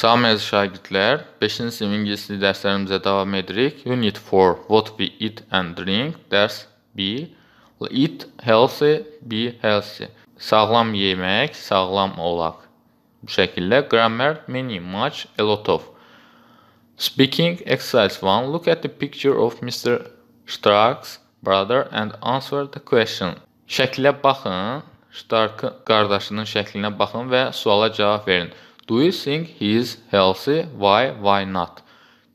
Salam əziz şagirdlər, 5-ci sinif ingilis dili dərslərimizə davam edirik. Unit 4: What we eat and drink. Dərs B: Eat healthy, be healthy. Sağlam yemək, sağlam olaq. Bu şəkildə grammar many, much, a lot of. Speaking exercise 1. Look at the picture of Mr. Stark's brother and answer the question. Şəklə baxın, Starkın qardaşının şəklinə baxın və suala cavab verin. Do you think he is healthy? Why? Why not?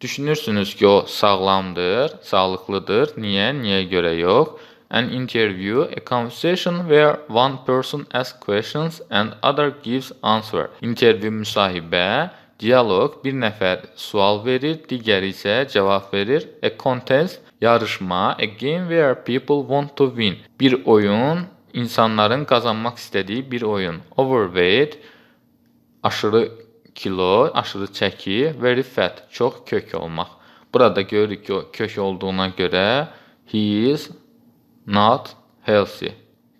Düşünürsünüz ki, o sağlamdır, sağlıklıdır. Niyə? Niyə görə yox? An interview, a conversation where one person asks questions and other gives answer. İntervyu müsahibə, dialoq, bir nəfər sual verir, digəri isə cavab verir. A contest, yarışma, a game where people want to win. Bir oyun, insanların qazanmaq istədiyi bir oyun. Overweight aşırı kilo, aşırı çəki və rifət, çox kök olmaq. Burada görürük ki, o kök olduğuna görə he is not healthy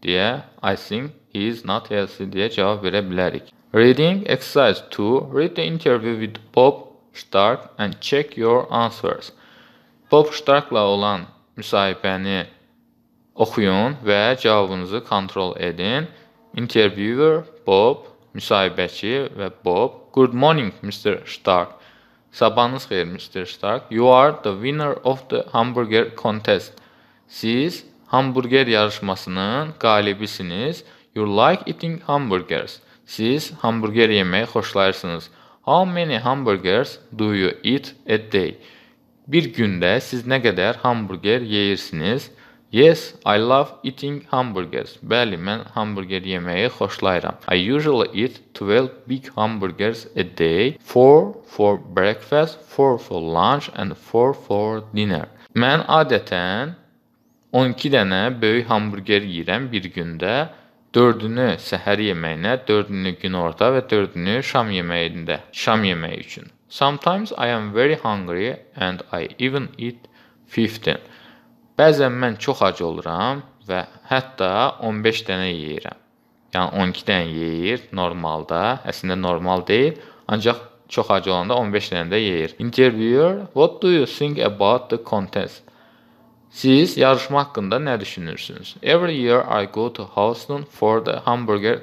deyə I think he is not healthy deyə cavab verə bilərik. Reading exercise 2. Read the interview with Bob Stark and check your answers. Bob Starkla olan müsahibəni oxuyun və cavabınızı kontrol edin. Interviewer Bob müsahibəçi və Bob. Good morning, Mr. Stark. Sabahınız xeyir, Mr. Stark. You are the winner of the hamburger contest. Siz hamburger yarışmasının qalibisiniz. You like eating hamburgers. Siz hamburger yeməyi xoşlayırsınız. How many hamburgers do you eat a day? Bir gündə siz nə qədər hamburger yeyirsiniz? Yes, I love eating hamburgers. Bəli, mən hamburger yeməyi xoşlayıram. I usually eat 12 big hamburgers a day, 4 for breakfast, 4 for lunch and 4 for dinner. Mən adətən 12 dənə böyük hamburger yeyirəm bir gündə. 4-ünü səhər yeməyinə, 4-ünü günorta və 4-ünü şam yeməyində, şam yeməyi üçün. Sometimes I am very hungry and I even eat 15. Bəzən mən çox ac oluram və hətta 15 dənə yeyirəm. Yəni 12 dənə yeyir normalda, əslində normal deyil, ancaq çox ac olanda 15 dənə də yeyir. Interviewer, what do you think about the contest? Siz yarışma haqqında nə düşünürsünüz? Every year I go to Houston for the hamburger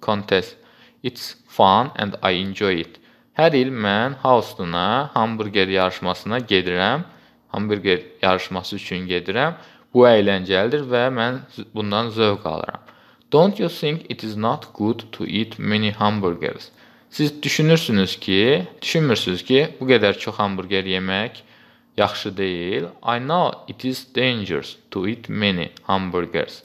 contest. It's fun and I enjoy it. Hər il mən Houstona hamburger yarışmasına gedirəm hamburger yarışması üçün gedirəm. Bu əyləncəlidir və mən bundan zövq alıram. Don't you think it is not good to eat many hamburgers? Siz düşünürsünüz ki, düşünmürsünüz ki, bu qədər çox hamburger yemək yaxşı deyil. I know it is dangerous to eat many hamburgers.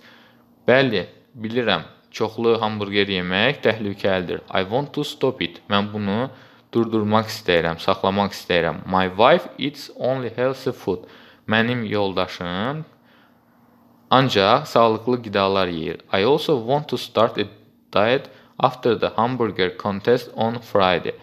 Bəli, bilirəm. Çoxlu hamburger yemək təhlükəlidir. I want to stop it. Mən bunu durdurmaq istəyirəm, saxlamaq istəyirəm. My wife eats only healthy food. Mənim yoldaşım ancaq sağlıqlı qidalar yeyir. I also want to start a diet after the hamburger contest on Friday.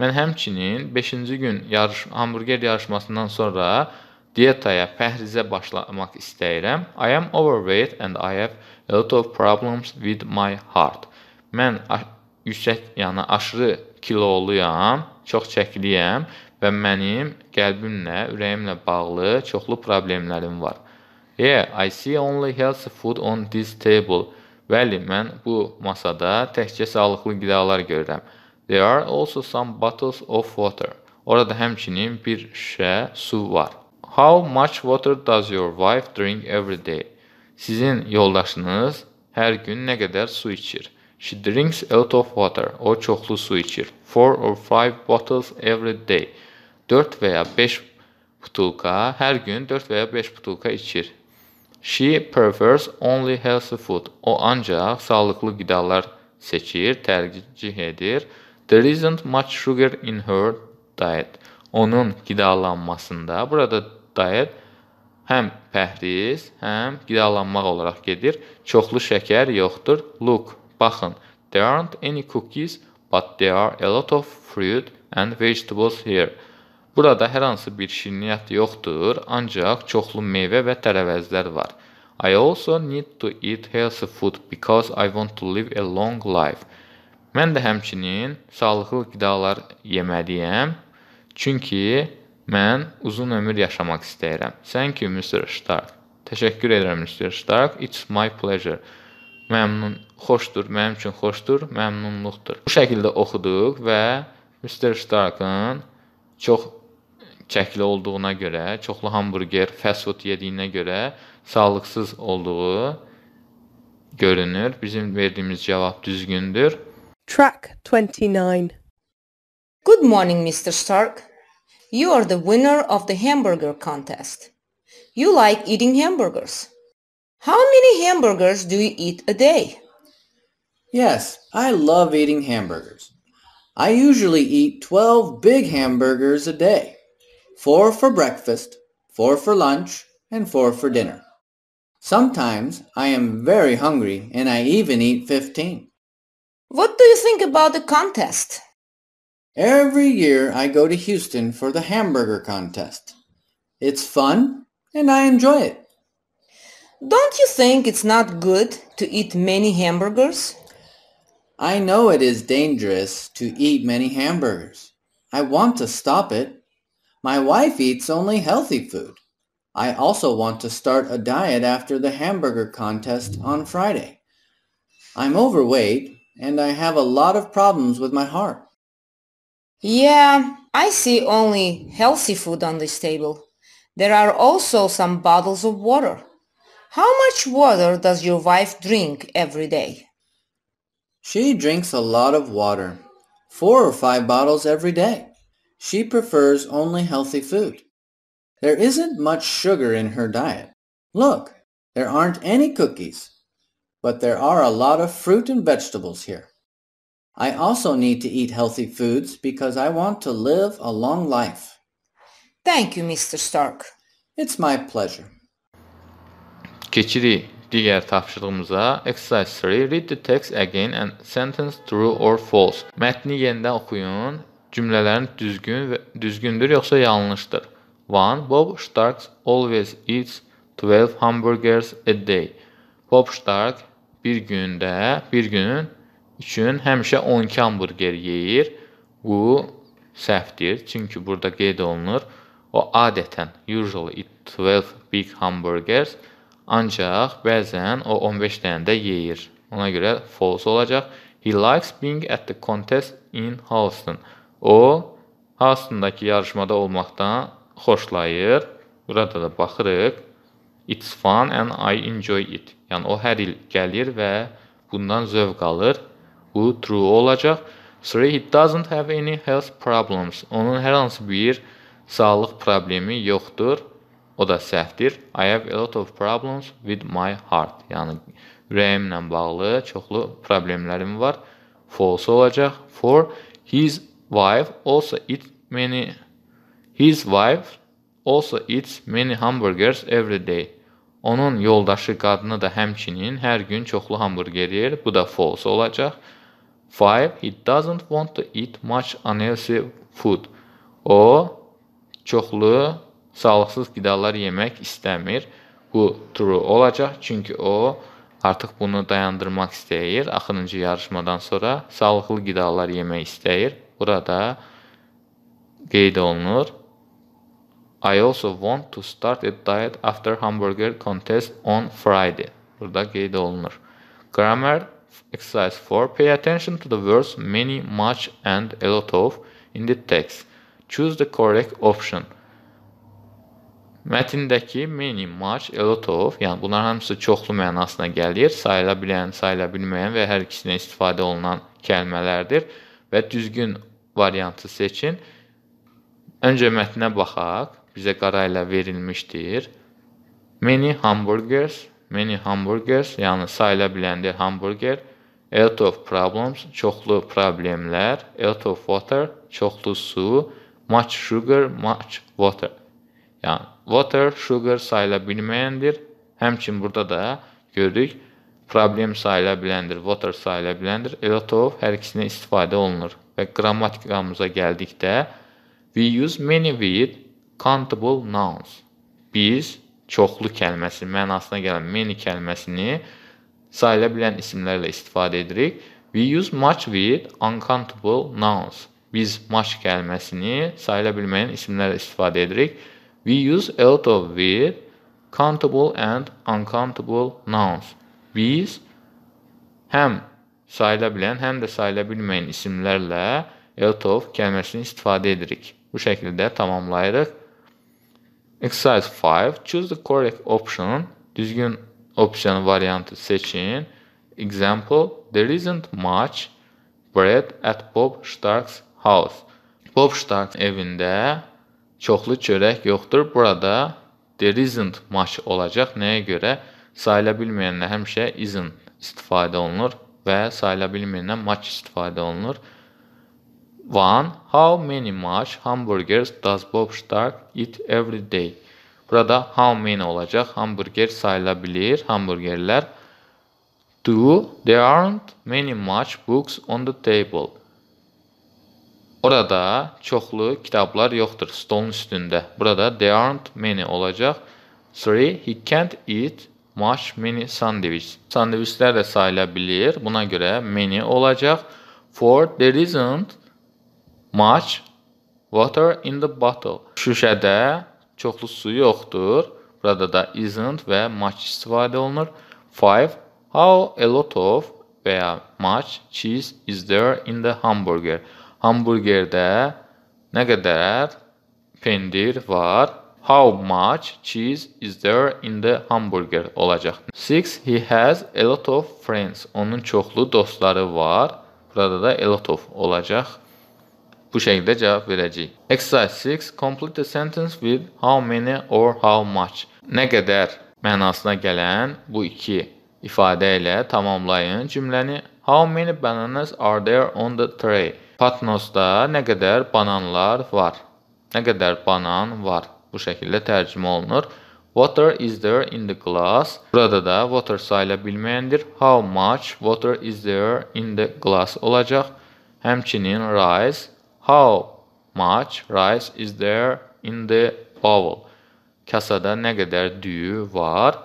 Mən həmçinin 5-ci gün yarış hamburger yarışmasından sonra diyetaya, pəhrizə başlamaq istəyirəm. I am overweight and I have a lot of problems with my heart. Mən yüksək, yəni aşırı kiloluyam, çox çəkliyəm və mənim qəlbimlə, ürəyimlə bağlı çoxlu problemlərim var. Yeah, I see only healthy food on this table. Bəli, mən bu masada təkcə sağlıqlı qidalar görürəm. There are also some bottles of water. Orada həmçinin bir şüşə su var. How much water does your wife drink every day? Sizin yoldaşınız hər gün nə qədər su içir? She drinks a lot of water. O çoxlu su içir. Four or five bottles every day. 4 və ya 5 butulka hər gün 4 və ya 5 butulka içir. She prefers only healthy food. O ancaq sağlıqlı qidalar seçir, tərcih edir. There isn't much sugar in her diet. Onun qidalanmasında burada diet həm pəhriz, həm qidalanmaq olaraq gedir. Çoxlu şəkər yoxdur. Look Baxın, there aren't any cookies, but there are a lot of fruit and vegetables here. Burada hər hansı bir şirniyyat yoxdur, ancaq çoxlu meyvə və tərəvəzlər var. I also need to eat healthy food because I want to live a long life. Mən də həmçinin sağlıqlı qidalar yeməliyəm, çünki mən uzun ömür yaşamaq istəyirəm. Thank you Mr. Stark. Təşəkkür edirəm Mr. Stark. It's my pleasure məmnun, xoşdur, mənim üçün xoşdur, məmnunluqdur. Bu şəkildə oxuduq və Mr. Starkın çox çəkili olduğuna görə, çoxlu hamburger, fast food yediyinə görə sağlıqsız olduğu görünür. Bizim verdiyimiz cavab düzgündür. Track 29 Good morning, Mr. Stark. You are the winner of the hamburger contest. You like eating hamburgers. How many hamburgers do you eat a day? Yes, I love eating hamburgers. I usually eat 12 big hamburgers a day. Four for breakfast, four for lunch, and four for dinner. Sometimes I am very hungry and I even eat 15. What do you think about the contest? Every year I go to Houston for the hamburger contest. It's fun and I enjoy it. Don't you think it's not good to eat many hamburgers? I know it is dangerous to eat many hamburgers. I want to stop it. My wife eats only healthy food. I also want to start a diet after the hamburger contest on Friday. I'm overweight and I have a lot of problems with my heart. Yeah, I see only healthy food on this table. There are also some bottles of water. How much water does your wife drink every day? She drinks a lot of water, four or five bottles every day. She prefers only healthy food. There isn't much sugar in her diet. Look, there aren't any cookies, but there are a lot of fruit and vegetables here. I also need to eat healthy foods because I want to live a long life. Thank you, Mr. Stark. It's my pleasure. Keçirik digər tapşırığımıza. Exercise 3. Read the text again and sentence true or false. Mətni yenidən oxuyun. Cümlələrin düzgün və düzgündür yoxsa yanlışdır. 1. Bob Stark always eats 12 hamburgers a day. Bob Stark bir gündə, bir gün üçün həmişə 12 hamburger yeyir. Bu səhvdir, çünki burada qeyd olunur. O adətən usually eat 12 big hamburgers a Ancaq bəzən o 15 dənə də yeyir. Ona görə false olacaq. He likes being at the contest in Houston. O Houstondakı yarışmada olmaqdan xoşlayır. Burada da baxırıq. It's fun and I enjoy it. Yəni o hər il gəlir və bundan zövq alır. Bu true olacaq. 3 he doesn't have any health problems. Onun hər hansı bir sağlıq problemi yoxdur. O da səhvdir. I have a lot of problems with my heart. Yəni ürəyimlə bağlı çoxlu problemlərim var. False olacaq. For his wife also eat many his wife also eats many hamburgers every day. Onun yoldaşı qadını da həmçinin hər gün çoxlu hamburger yer. Bu da false olacaq. 5. He doesn't want to eat much unhealthy food. O çoxlu sağlıqsız qidalar yemək istəmir. Bu true olacaq, çünki o artıq bunu dayandırmaq istəyir. Axırıncı yarışmadan sonra sağlıqlı qidalar yemək istəyir. Burada qeyd olunur. I also want to start a diet after hamburger contest on Friday. Burada qeyd olunur. Grammar exercise 4. Pay attention to the words many, much and a lot of in the text. Choose the correct option. Mətndəki many, much, a lot of, yəni bunlar hamısı çoxlu mənasına gəlir. Sayıla bilən, sayıla bilməyən və hər ikisindən istifadə olunan kəlmələrdir və düzgün variantı seçin. Öncə mətnə baxaq. Bizə qarayla verilmişdir. Many hamburgers, many hamburgers, yəni sayıla biləndir hamburger. A lot of problems, çoxlu problemlər. A lot of water, çoxlu su. Much sugar, much water. Yəni water, sugar sayıla bilməyəndir. Həmçinin burada da gördük, problem sayıla biləndir, water sayıla biləndir. Elə tov hər ikisinə istifadə olunur. Və qrammatikamıza gəldikdə we use many with countable nouns. Biz çoxlu kəlməsi mənasına gələn many kəlməsini sayıla bilən isimlərlə istifadə edirik. We use much with uncountable nouns. Biz much kəlməsini sayıla bilməyən isimlərlə istifadə edirik. We use a lot of with countable and uncountable nouns. Biz həm sayıla bilən, həm də sayıla bilməyən isimlərlə a lot of kəlməsini istifadə edirik. Bu şəkildə tamamlayırıq. Exercise 5. Choose the correct option. Düzgün opsiyanı variantı seçin. Example: There isn't much bread at Bob Stark's house. Bob Stark evində çoxlu çörək yoxdur. Burada there isn't much olacaq. Nəyə görə? Sayıla bilməyənlə həmişə isn't istifadə olunur və sayıla bilməyənlə much istifadə olunur. 1. How many much hamburgers does Bob Stark eat every day? Burada how many olacaq? Hamburger sayıla bilir, hamburgerlər. 2. There aren't many much books on the table. Orada çoxlu kitablar yoxdur stolun üstündə. Burada there aren't many olacaq. 3. He can't eat much many sandwich. Sandviçlər də sayıla bilir. Buna görə many olacaq. 4. There isn't much water in the bottle. Şüşədə çoxlu su yoxdur. Burada da isn't və much istifadə olunur. 5. How a lot of və ya much cheese is there in the hamburger? hamburgerdə nə qədər pendir var? How much cheese is there in the hamburger olacaq. 6. He has a lot of friends. Onun çoxlu dostları var. Burada da a lot of olacaq. Bu şəkildə cavab verəcəyik. Exercise 6. Complete the sentence with how many or how much. Nə qədər mənasına gələn bu iki ifadə ilə tamamlayın cümləni. How many bananas are there on the tray? Patnosda nə qədər bananlar var? Nə qədər banan var? Bu şəkildə tərcümə olunur. Water is there in the glass? Burada da water sayıla bilməyəndir. How much water is there in the glass olacaq? Həmçinin rice. How much rice is there in the bowl? Kasada nə qədər düyü var?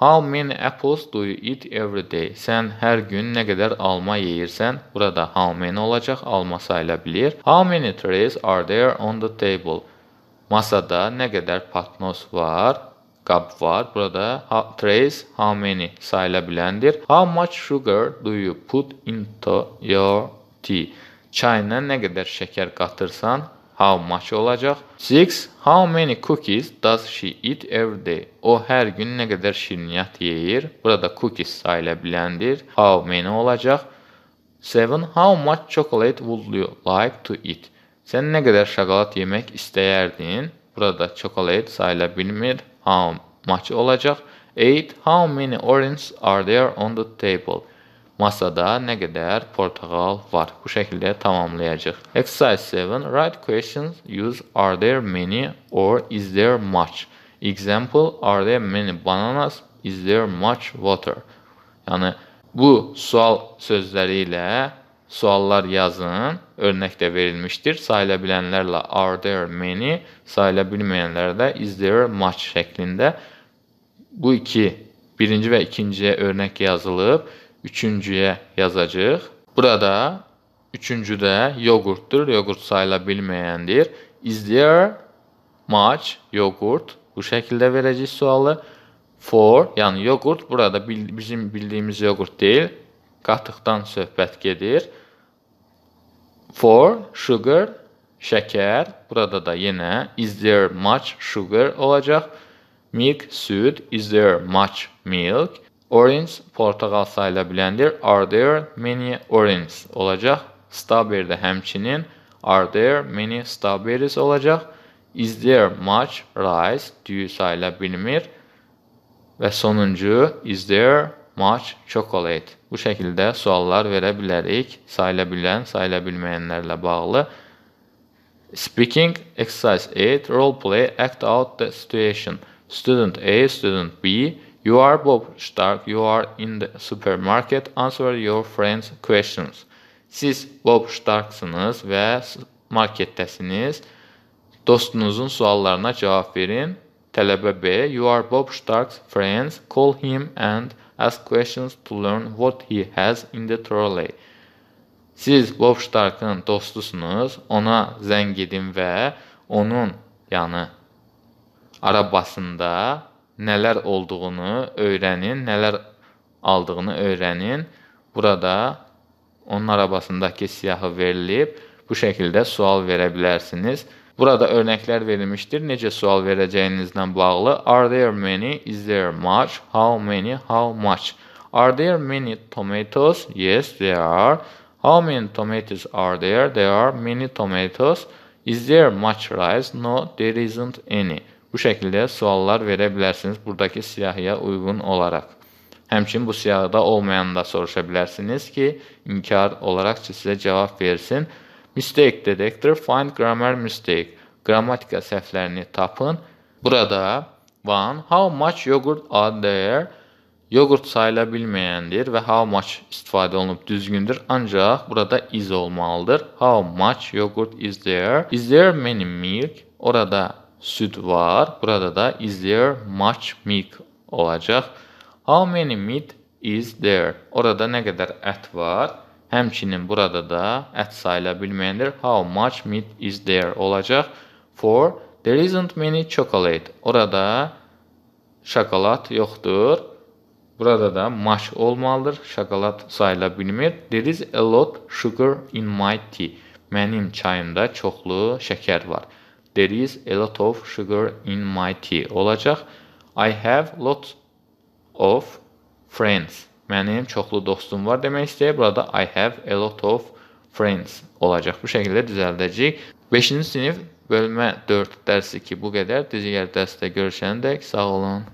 How many apples do you eat every day? Sən hər gün nə qədər alma yeyirsən? Burada how many olacaq, alma sayıla bilir. How many trays are there on the table? Masada nə qədər patnos var? Qab var. Burada how, trays how many sayıla biləndir. How much sugar do you put into your tea? Çayına nə qədər şəkər qatırsan? how much olacaq. 6. How many cookies does she eat every day? O hər gün nə qədər şirniyyat yeyir? Burada cookies sayıla biləndir. How many olacaq? 7. How much chocolate would you like to eat? Sən nə qədər şokolad yemək istəyərdin? Burada chocolate sayıla bilmir. How much olacaq? 8. How many oranges are there on the table? Masada nə qədər portağal var? Bu şəkildə tamamlayacağıq. Exercise 7. Write questions use are there many or is there much? Example, are there many bananas? Is there much water? Yəni bu sual sözləri ilə suallar yazın. Örnək də verilmişdir. Sayıla bilənlərlə are there many, sayıla bilməyənlərlə də is there much şəklində bu iki birinci və ikinciyə örnək yazılıb üçüncüyə yazacağıq. Burada üçüncüdə yoğurtdur, yoğurt sayıla bilməyəndir. Is there much yoğurt? Bu şəkildə verəcəyik sualı. For, yəni yoğurt burada bizim bildiyimiz yoğurt deyil, qatıqdan söhbət gedir. For, sugar, şəkər. Burada da yenə is there much sugar olacaq. Milk, süd. Is there much milk? Orange portağal sayıla biləndir. Are there many oranges olacaq? Strawberry də həmçinin are there many strawberries olacaq. Is there much rice? Düyü sayıla bilmir. Və sonuncu is there much chocolate? Bu şəkildə suallar verə bilərik. Sayıla bilən, sayıla bilməyənlərlə bağlı. Speaking exercise 8 role play act out the situation. Student A, student B You are Bob Stark. You are in the supermarket. Answer your friends' questions. Siz Bob Starksınız və marketdəsiniz. Dostunuzun suallarına cavab verin. Tələbə B. You are Bob Stark's friends. Call him and ask questions to learn what he has in the trolley. Siz Bob Stark'ın dostusunuz. Ona zəng edin və onun yanı arabasında nələr olduğunu öyrənin, nələr aldığını öyrənin. Burada onun arabasındakı siyahı verilib. Bu şəkildə sual verə bilərsiniz. Burada örnəklər verilmişdir. Necə sual verəcəyinizlə bağlı. Are there many? Is there much? How many? How much? Are there many tomatoes? Yes, there are. How many tomatoes are there? There are many tomatoes. Is there much rice? No, there isn't any. Bu şəkildə suallar verə bilərsiniz buradakı siyahıya uyğun olaraq. Həmçin bu siyahıda olmayanı da soruşa bilərsiniz ki, inkar olaraq sizə cavab versin. Mistake detector find grammar mistake. Qrammatika səhvlərini tapın. Burada one how much yogurt are there? Yogurt sayıla bilməyəndir və how much istifadə olunub düzgündür, ancaq burada is olmalıdır. How much yogurt is there? Is there many milk? Orada süd var. Burada da is there much milk olacaq. How many meat is there? Orada nə qədər ət var? Həmçinin burada da ət sayıla bilməyəndir. How much meat is there olacaq? For there isn't many chocolate. Orada şokolad yoxdur. Burada da much olmalıdır. Şokolad sayıla bilmir. There is a lot sugar in my tea. Mənim çayımda çoxlu şəkər var. There is a lot of sugar in my tea olacaq. I have lots of friends. Mənim çoxlu dostum var demək istəyir. Burada I have a lot of friends olacaq. Bu şəkildə düzəldəcəyik. 5-ci sinif bölmə 4 dərsi ki, bu qədər. Digər dərsdə görüşəndə sağ olun.